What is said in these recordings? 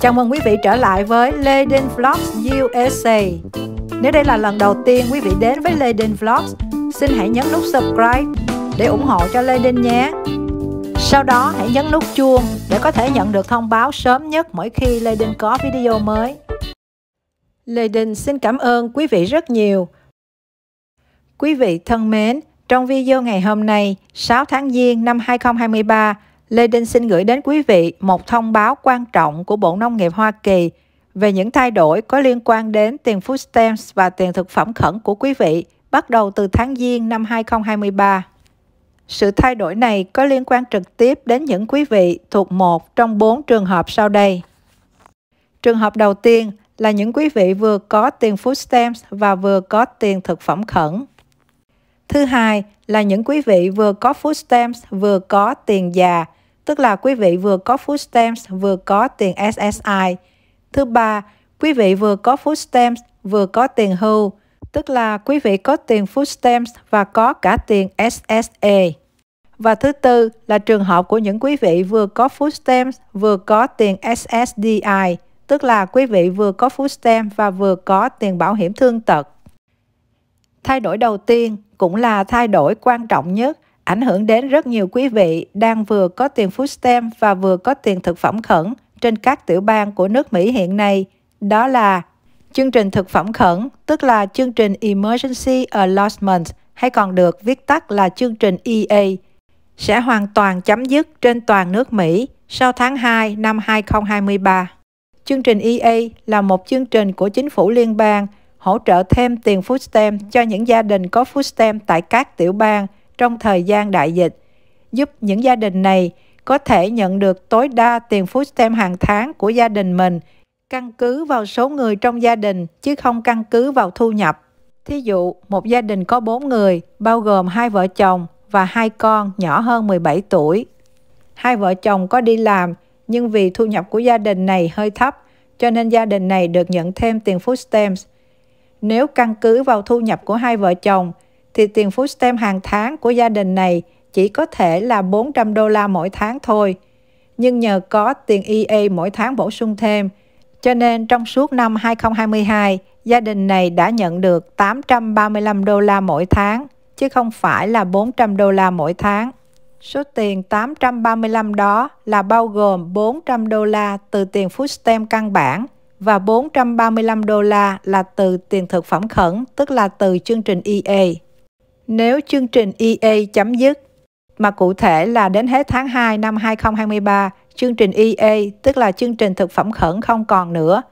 Chào mừng quý vị trở lại với Leden Vlogs USA. Nếu đây là lần đầu tiên quý vị đến với Leden Vlogs, xin hãy nhấn nút subscribe để ủng hộ cho Leden nhé. Sau đó hãy nhấn nút chuông để có thể nhận được thông báo sớm nhất mỗi khi Leden có video mới. Leden xin cảm ơn quý vị rất nhiều. Quý vị thân mến, trong video ngày hôm nay, 6 tháng Giêng năm 2023, Lê Đinh xin gửi đến quý vị một thông báo quan trọng của Bộ Nông nghiệp Hoa Kỳ về những thay đổi có liên quan đến tiền food stamps và tiền thực phẩm khẩn của quý vị bắt đầu từ tháng Giêng năm 2023. Sự thay đổi này có liên quan trực tiếp đến những quý vị thuộc một trong bốn trường hợp sau đây. Trường hợp đầu tiên là những quý vị vừa có tiền food stamps và vừa có tiền thực phẩm khẩn. Thứ hai là những quý vị vừa có food stamps vừa có tiền già tức là quý vị vừa có food stamps vừa có tiền SSI. Thứ ba, quý vị vừa có food stamps vừa có tiền hưu, tức là quý vị có tiền food stamps và có cả tiền SSA. E. Và thứ tư là trường hợp của những quý vị vừa có food stamps vừa có tiền SSDI, tức là quý vị vừa có food Stamps và vừa có tiền bảo hiểm thương tật. Thay đổi đầu tiên cũng là thay đổi quan trọng nhất ảnh hưởng đến rất nhiều quý vị đang vừa có tiền food stamp và vừa có tiền thực phẩm khẩn trên các tiểu bang của nước Mỹ hiện nay. Đó là chương trình thực phẩm khẩn, tức là chương trình Emergency Allotment, hay còn được viết tắt là chương trình EA, sẽ hoàn toàn chấm dứt trên toàn nước Mỹ sau tháng 2 năm 2023. Chương trình EA là một chương trình của chính phủ liên bang hỗ trợ thêm tiền food stamp cho những gia đình có food stamp tại các tiểu bang – trong thời gian đại dịch, giúp những gia đình này có thể nhận được tối đa tiền food stamp hàng tháng của gia đình mình căn cứ vào số người trong gia đình chứ không căn cứ vào thu nhập. Thí dụ, một gia đình có 4 người, bao gồm hai vợ chồng và hai con nhỏ hơn 17 tuổi. Hai vợ chồng có đi làm, nhưng vì thu nhập của gia đình này hơi thấp, cho nên gia đình này được nhận thêm tiền food stamps. Nếu căn cứ vào thu nhập của hai vợ chồng, thì tiền food stem hàng tháng của gia đình này chỉ có thể là 400 đô la mỗi tháng thôi. Nhưng nhờ có tiền EA mỗi tháng bổ sung thêm, cho nên trong suốt năm 2022, gia đình này đã nhận được 835 đô la mỗi tháng, chứ không phải là 400 đô la mỗi tháng. Số tiền 835 đó là bao gồm 400 đô la từ tiền food stamp căn bản và 435 đô la là từ tiền thực phẩm khẩn, tức là từ chương trình EA nếu chương trình EA chấm dứt, mà cụ thể là đến hết tháng 2 năm 2023, chương trình EA, tức là chương trình thực phẩm khẩn không còn nữa.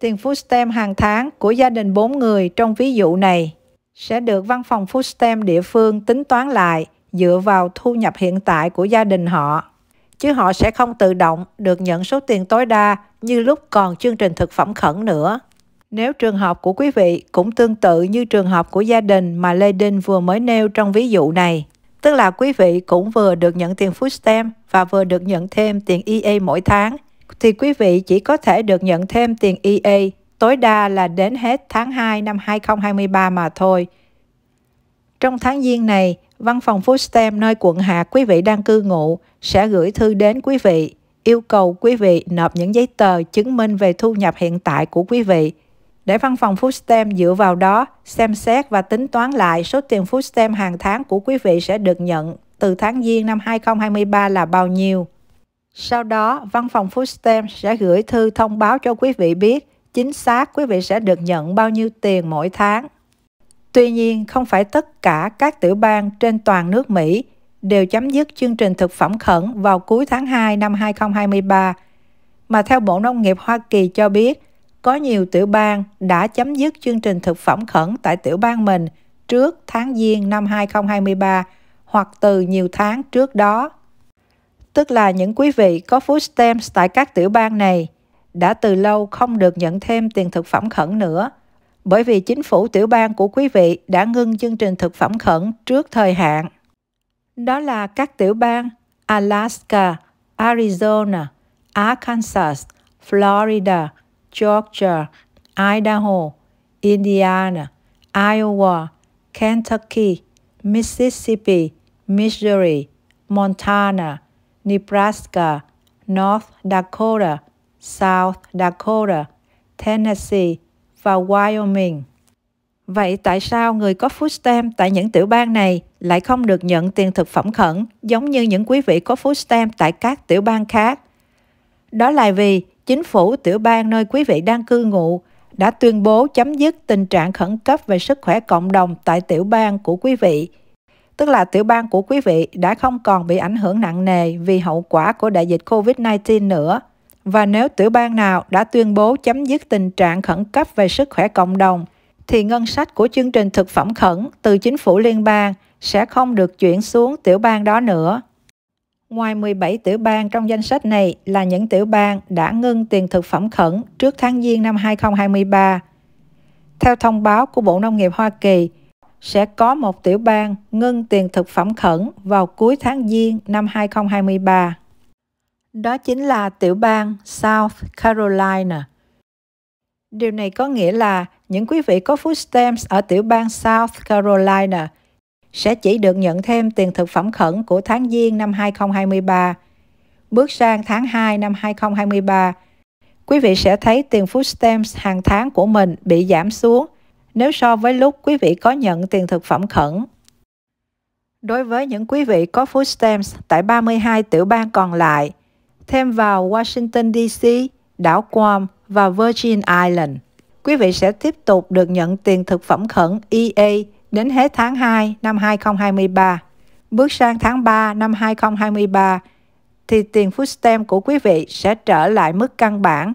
Tiền food stamp hàng tháng của gia đình 4 người trong ví dụ này sẽ được văn phòng food stamp địa phương tính toán lại dựa vào thu nhập hiện tại của gia đình họ chứ họ sẽ không tự động được nhận số tiền tối đa như lúc còn chương trình thực phẩm khẩn nữa nếu trường hợp của quý vị cũng tương tự như trường hợp của gia đình mà Lê Đinh vừa mới nêu trong ví dụ này, tức là quý vị cũng vừa được nhận tiền food stamp và vừa được nhận thêm tiền EA mỗi tháng, thì quý vị chỉ có thể được nhận thêm tiền EA tối đa là đến hết tháng 2 năm 2023 mà thôi. Trong tháng Giêng này, văn phòng food stamp nơi quận hạt quý vị đang cư ngụ sẽ gửi thư đến quý vị, yêu cầu quý vị nộp những giấy tờ chứng minh về thu nhập hiện tại của quý vị để văn phòng Foodstamp dựa vào đó xem xét và tính toán lại số tiền Foodstamp hàng tháng của quý vị sẽ được nhận từ tháng Giêng năm 2023 là bao nhiêu. Sau đó, văn phòng Foodstamp sẽ gửi thư thông báo cho quý vị biết chính xác quý vị sẽ được nhận bao nhiêu tiền mỗi tháng. Tuy nhiên, không phải tất cả các tiểu bang trên toàn nước Mỹ đều chấm dứt chương trình thực phẩm khẩn vào cuối tháng 2 năm 2023, mà theo Bộ Nông nghiệp Hoa Kỳ cho biết – có nhiều tiểu bang đã chấm dứt chương trình thực phẩm khẩn tại tiểu bang mình trước tháng Giêng năm 2023 hoặc từ nhiều tháng trước đó. Tức là những quý vị có food stamps tại các tiểu bang này đã từ lâu không được nhận thêm tiền thực phẩm khẩn nữa, bởi vì chính phủ tiểu bang của quý vị đã ngưng chương trình thực phẩm khẩn trước thời hạn. Đó là các tiểu bang Alaska, Arizona, Arkansas, Florida, Georgia, Idaho, Indiana, Iowa, Kentucky, Mississippi, Missouri, Montana, Nebraska, North Dakota, South Dakota, Tennessee và Wyoming. Vậy tại sao người có food stamp tại những tiểu bang này lại không được nhận tiền thực phẩm khẩn giống như những quý vị có food stamp tại các tiểu bang khác? Đó là vì chính phủ tiểu bang nơi quý vị đang cư ngụ đã tuyên bố chấm dứt tình trạng khẩn cấp về sức khỏe cộng đồng tại tiểu bang của quý vị. Tức là tiểu bang của quý vị đã không còn bị ảnh hưởng nặng nề vì hậu quả của đại dịch COVID-19 nữa. Và nếu tiểu bang nào đã tuyên bố chấm dứt tình trạng khẩn cấp về sức khỏe cộng đồng, thì ngân sách của chương trình thực phẩm khẩn từ chính phủ liên bang sẽ không được chuyển xuống tiểu bang đó nữa. Ngoài 17 tiểu bang trong danh sách này là những tiểu bang đã ngưng tiền thực phẩm khẩn trước tháng Giêng năm 2023. Theo thông báo của Bộ Nông nghiệp Hoa Kỳ, sẽ có một tiểu bang ngưng tiền thực phẩm khẩn vào cuối tháng Giêng năm 2023. Đó chính là tiểu bang South Carolina. Điều này có nghĩa là những quý vị có food stamps ở tiểu bang South Carolina – sẽ chỉ được nhận thêm tiền thực phẩm khẩn của tháng Giêng năm 2023. Bước sang tháng 2 năm 2023, quý vị sẽ thấy tiền food stamps hàng tháng của mình bị giảm xuống nếu so với lúc quý vị có nhận tiền thực phẩm khẩn. Đối với những quý vị có food stamps tại 32 tiểu bang còn lại, thêm vào Washington DC, đảo Guam và Virgin Island, quý vị sẽ tiếp tục được nhận tiền thực phẩm khẩn EA đến hết tháng 2 năm 2023. Bước sang tháng 3 năm 2023 thì tiền food stamp của quý vị sẽ trở lại mức căn bản.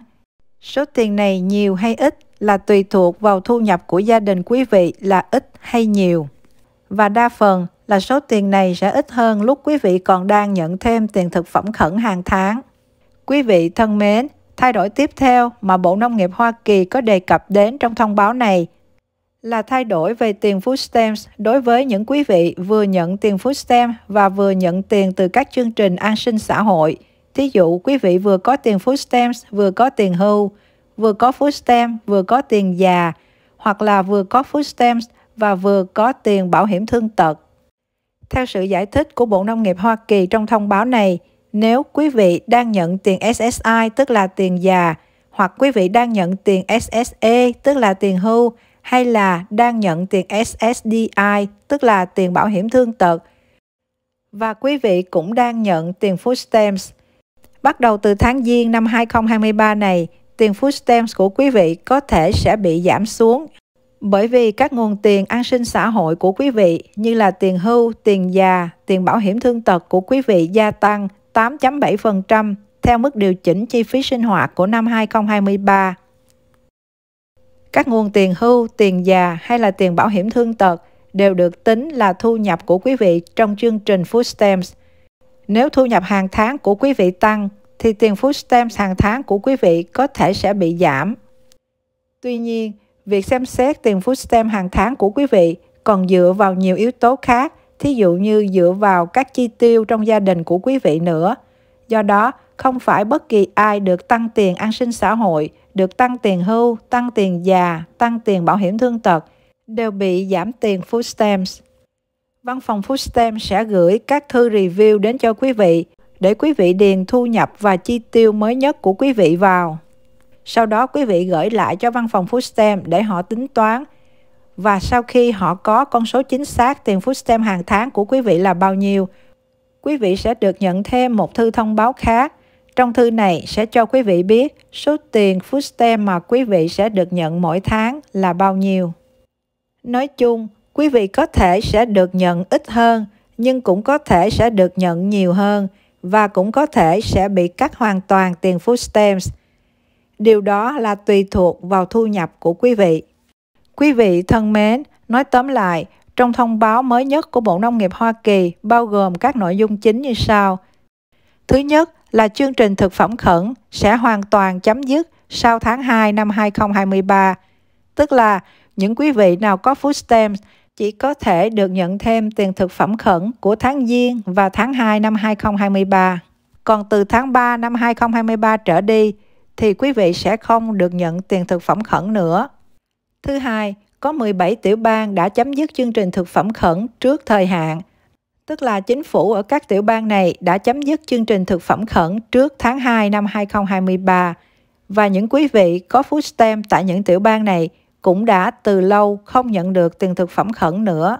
Số tiền này nhiều hay ít là tùy thuộc vào thu nhập của gia đình quý vị là ít hay nhiều. Và đa phần là số tiền này sẽ ít hơn lúc quý vị còn đang nhận thêm tiền thực phẩm khẩn hàng tháng. Quý vị thân mến, thay đổi tiếp theo mà Bộ Nông nghiệp Hoa Kỳ có đề cập đến trong thông báo này là thay đổi về tiền food stamps đối với những quý vị vừa nhận tiền food stamp và vừa nhận tiền từ các chương trình an sinh xã hội. Thí dụ, quý vị vừa có tiền food stamps, vừa có tiền hưu, vừa có food stamp, vừa có tiền già, hoặc là vừa có food stamps và vừa có tiền bảo hiểm thương tật. Theo sự giải thích của Bộ Nông nghiệp Hoa Kỳ trong thông báo này, nếu quý vị đang nhận tiền SSI tức là tiền già hoặc quý vị đang nhận tiền SSE tức là tiền hưu hay là đang nhận tiền SSDI, tức là tiền bảo hiểm thương tật. Và quý vị cũng đang nhận tiền food stamps. Bắt đầu từ tháng Giêng năm 2023 này, tiền food stamps của quý vị có thể sẽ bị giảm xuống bởi vì các nguồn tiền an sinh xã hội của quý vị như là tiền hưu, tiền già, tiền bảo hiểm thương tật của quý vị gia tăng 8.7% theo mức điều chỉnh chi phí sinh hoạt của năm 2023. Các nguồn tiền hưu, tiền già hay là tiền bảo hiểm thương tật đều được tính là thu nhập của quý vị trong chương trình Food Stamps. Nếu thu nhập hàng tháng của quý vị tăng, thì tiền Food Stamps hàng tháng của quý vị có thể sẽ bị giảm. Tuy nhiên, việc xem xét tiền Food Stamps hàng tháng của quý vị còn dựa vào nhiều yếu tố khác, thí dụ như dựa vào các chi tiêu trong gia đình của quý vị nữa. Do đó, không phải bất kỳ ai được tăng tiền an sinh xã hội, được tăng tiền hưu, tăng tiền già, tăng tiền bảo hiểm thương tật, đều bị giảm tiền food stamps. Văn phòng Food Stamps sẽ gửi các thư review đến cho quý vị để quý vị điền thu nhập và chi tiêu mới nhất của quý vị vào. Sau đó quý vị gửi lại cho văn phòng Food Stamp để họ tính toán và sau khi họ có con số chính xác tiền Food Stamp hàng tháng của quý vị là bao nhiêu, quý vị sẽ được nhận thêm một thư thông báo khác trong thư này sẽ cho quý vị biết số tiền food stamp mà quý vị sẽ được nhận mỗi tháng là bao nhiêu. Nói chung, quý vị có thể sẽ được nhận ít hơn, nhưng cũng có thể sẽ được nhận nhiều hơn và cũng có thể sẽ bị cắt hoàn toàn tiền food stamps. Điều đó là tùy thuộc vào thu nhập của quý vị. Quý vị thân mến, nói tóm lại, trong thông báo mới nhất của Bộ Nông nghiệp Hoa Kỳ bao gồm các nội dung chính như sau. Thứ nhất là chương trình thực phẩm khẩn sẽ hoàn toàn chấm dứt sau tháng 2 năm 2023. Tức là những quý vị nào có food stamps chỉ có thể được nhận thêm tiền thực phẩm khẩn của tháng Giêng và tháng 2 năm 2023. Còn từ tháng 3 năm 2023 trở đi thì quý vị sẽ không được nhận tiền thực phẩm khẩn nữa. Thứ hai, có 17 tiểu bang đã chấm dứt chương trình thực phẩm khẩn trước thời hạn – tức là chính phủ ở các tiểu bang này đã chấm dứt chương trình thực phẩm khẩn trước tháng 2 năm 2023 và những quý vị có food stamp tại những tiểu bang này cũng đã từ lâu không nhận được tiền thực phẩm khẩn nữa.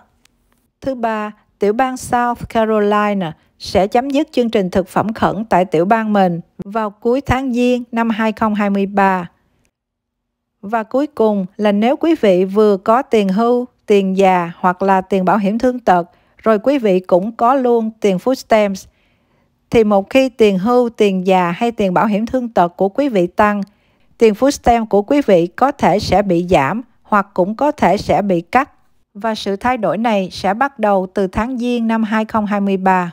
Thứ ba, tiểu bang South Carolina sẽ chấm dứt chương trình thực phẩm khẩn tại tiểu bang mình vào cuối tháng Giêng năm 2023. Và cuối cùng là nếu quý vị vừa có tiền hưu, tiền già hoặc là tiền bảo hiểm thương tật rồi quý vị cũng có luôn tiền food stamps. Thì một khi tiền hưu, tiền già hay tiền bảo hiểm thương tật của quý vị tăng, tiền food stamp của quý vị có thể sẽ bị giảm hoặc cũng có thể sẽ bị cắt. Và sự thay đổi này sẽ bắt đầu từ tháng Giêng năm 2023.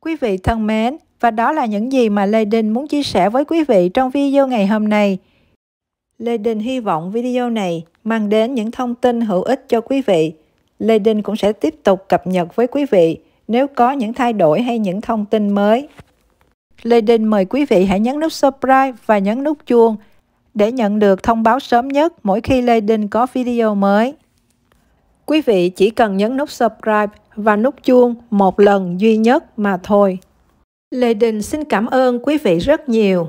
Quý vị thân mến, và đó là những gì mà Lê Đình muốn chia sẻ với quý vị trong video ngày hôm nay. Lê Đình hy vọng video này mang đến những thông tin hữu ích cho quý vị Lê Đinh cũng sẽ tiếp tục cập nhật với quý vị nếu có những thay đổi hay những thông tin mới. Lê Đinh mời quý vị hãy nhấn nút subscribe và nhấn nút chuông để nhận được thông báo sớm nhất mỗi khi Lê Đinh có video mới. Quý vị chỉ cần nhấn nút subscribe và nút chuông một lần duy nhất mà thôi. Lê Đình xin cảm ơn quý vị rất nhiều.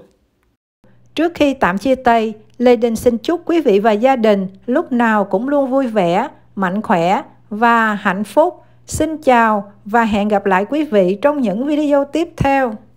Trước khi tạm chia tay, Lê Đình xin chúc quý vị và gia đình lúc nào cũng luôn vui vẻ, mạnh khỏe và hạnh phúc. Xin chào và hẹn gặp lại quý vị trong những video tiếp theo.